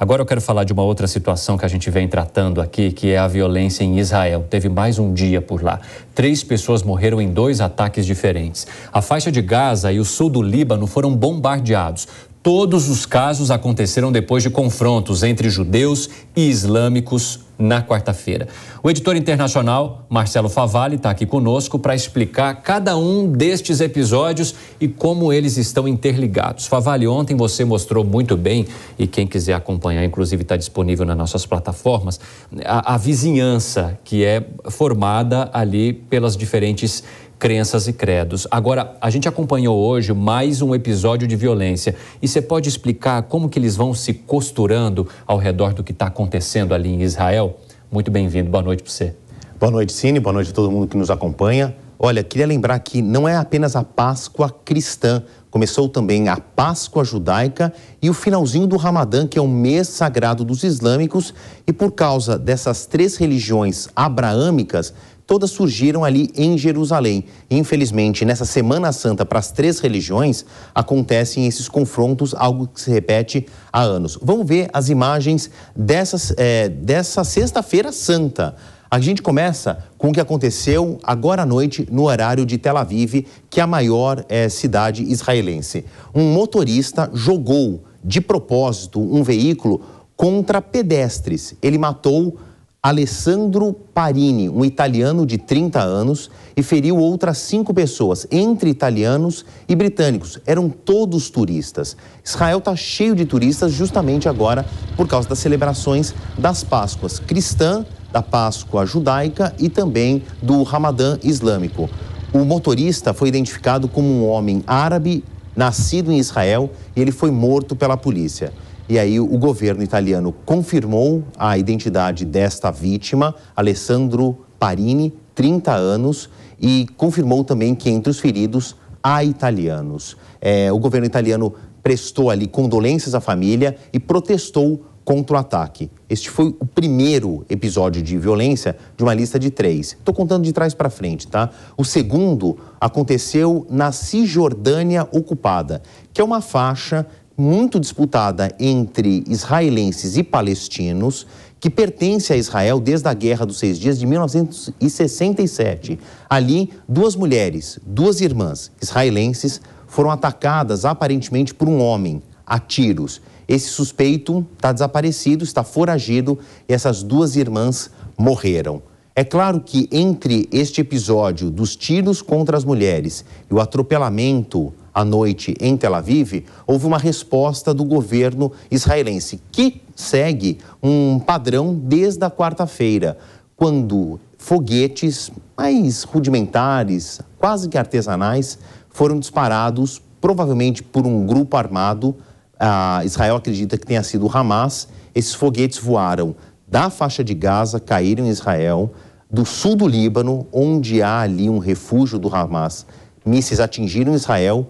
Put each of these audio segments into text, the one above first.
Agora eu quero falar de uma outra situação que a gente vem tratando aqui, que é a violência em Israel. Teve mais um dia por lá. Três pessoas morreram em dois ataques diferentes. A faixa de Gaza e o sul do Líbano foram bombardeados. Todos os casos aconteceram depois de confrontos entre judeus e islâmicos na quarta-feira. O editor internacional, Marcelo Favalli, está aqui conosco para explicar cada um destes episódios e como eles estão interligados. Favalli, ontem você mostrou muito bem, e quem quiser acompanhar, inclusive está disponível nas nossas plataformas, a, a vizinhança que é formada ali pelas diferentes crenças e credos. Agora, a gente acompanhou hoje mais um episódio de violência e você pode explicar como que eles vão se costurando ao redor do que está acontecendo ali em Israel? Muito bem-vindo, boa noite para você. Boa noite, Cine, boa noite a todo mundo que nos acompanha. Olha, queria lembrar que não é apenas a Páscoa cristã, começou também a Páscoa judaica e o finalzinho do Ramadã, que é o mês sagrado dos islâmicos, e por causa dessas três religiões abraâmicas, todas surgiram ali em Jerusalém. Infelizmente, nessa Semana Santa para as três religiões, acontecem esses confrontos, algo que se repete há anos. Vamos ver as imagens dessas, é, dessa Sexta-feira Santa. A gente começa com o que aconteceu agora à noite no horário de Tel Aviv, que é a maior é, cidade israelense. Um motorista jogou de propósito um veículo contra pedestres. Ele matou Alessandro Parini, um italiano de 30 anos, e feriu outras cinco pessoas, entre italianos e britânicos. Eram todos turistas. Israel está cheio de turistas justamente agora por causa das celebrações das Páscoas cristã, da Páscoa judaica e também do Ramadã islâmico. O motorista foi identificado como um homem árabe nascido em Israel e ele foi morto pela polícia. E aí o governo italiano confirmou a identidade desta vítima, Alessandro Parini, 30 anos, e confirmou também que entre os feridos há italianos. É, o governo italiano prestou ali condolências à família e protestou contra o ataque. Este foi o primeiro episódio de violência de uma lista de três. Estou contando de trás para frente, tá? O segundo aconteceu na Cisjordânia ocupada, que é uma faixa muito disputada entre israelenses e palestinos, que pertence a Israel desde a Guerra dos Seis Dias de 1967. Ali, duas mulheres, duas irmãs israelenses, foram atacadas aparentemente por um homem, a tiros. Esse suspeito está desaparecido, está foragido e essas duas irmãs morreram. É claro que entre este episódio dos tiros contra as mulheres e o atropelamento à noite em Tel Aviv, houve uma resposta do governo israelense, que segue um padrão desde a quarta-feira, quando foguetes mais rudimentares, quase que artesanais, foram disparados, provavelmente por um grupo armado. A Israel acredita que tenha sido o Hamas. Esses foguetes voaram da faixa de Gaza, caíram em Israel, do sul do Líbano, onde há ali um refúgio do Hamas. Mísseis atingiram Israel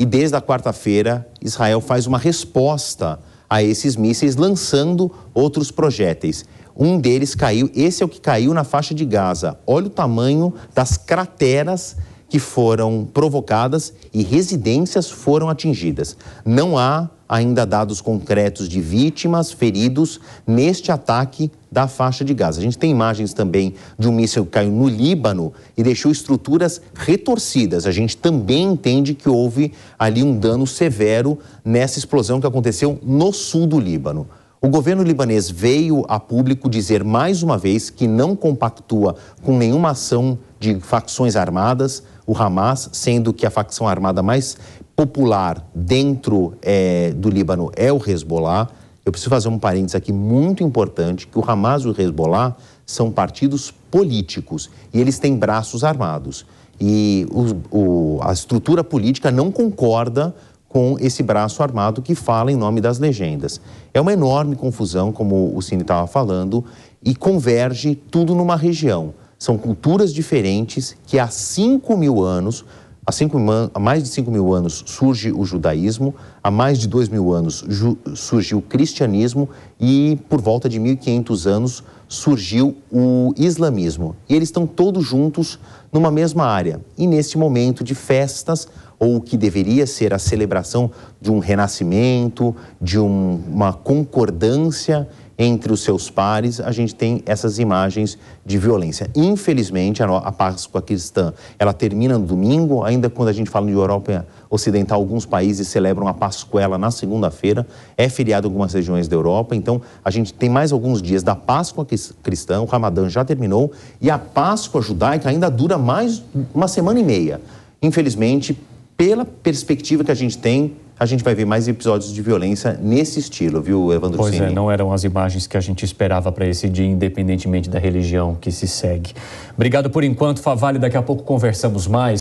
e desde a quarta-feira, Israel faz uma resposta a esses mísseis lançando outros projéteis. Um deles caiu, esse é o que caiu na faixa de Gaza. Olha o tamanho das crateras que foram provocadas e residências foram atingidas. Não há ainda dados concretos de vítimas, feridos neste ataque da faixa de gás. A gente tem imagens também de um míssil que caiu no Líbano e deixou estruturas retorcidas. A gente também entende que houve ali um dano severo nessa explosão que aconteceu no sul do Líbano. O governo libanês veio a público dizer mais uma vez que não compactua com nenhuma ação de facções armadas, o Hamas, sendo que a facção armada mais popular dentro é, do Líbano é o Hezbollah. Eu preciso fazer um parênteses aqui muito importante, que o Hamas e o Hezbollah são partidos políticos e eles têm braços armados. E o, o, a estrutura política não concorda com esse braço armado que fala em nome das legendas. É uma enorme confusão, como o Cine estava falando, e converge tudo numa região. São culturas diferentes que há 5 mil anos, há, cinco, há mais de 5 mil anos surge o judaísmo, há mais de 2 mil anos ju, o cristianismo e por volta de 1500 anos surgiu o islamismo. E eles estão todos juntos numa mesma área. E neste momento de festas, ou o que deveria ser a celebração de um renascimento, de um, uma concordância entre os seus pares, a gente tem essas imagens de violência. Infelizmente, a Páscoa cristã, ela termina no domingo, ainda quando a gente fala de Europa Ocidental, alguns países celebram a Pascuela na segunda-feira, é feriado em algumas regiões da Europa, então a gente tem mais alguns dias da Páscoa cristã, o Ramadã já terminou, e a Páscoa judaica ainda dura mais uma semana e meia. Infelizmente, pela perspectiva que a gente tem, a gente vai ver mais episódios de violência nesse estilo, viu, Evandro Pois é, Cine? é, não eram as imagens que a gente esperava para esse dia, independentemente da religião que se segue. Obrigado por enquanto, Favale. Daqui a pouco conversamos mais.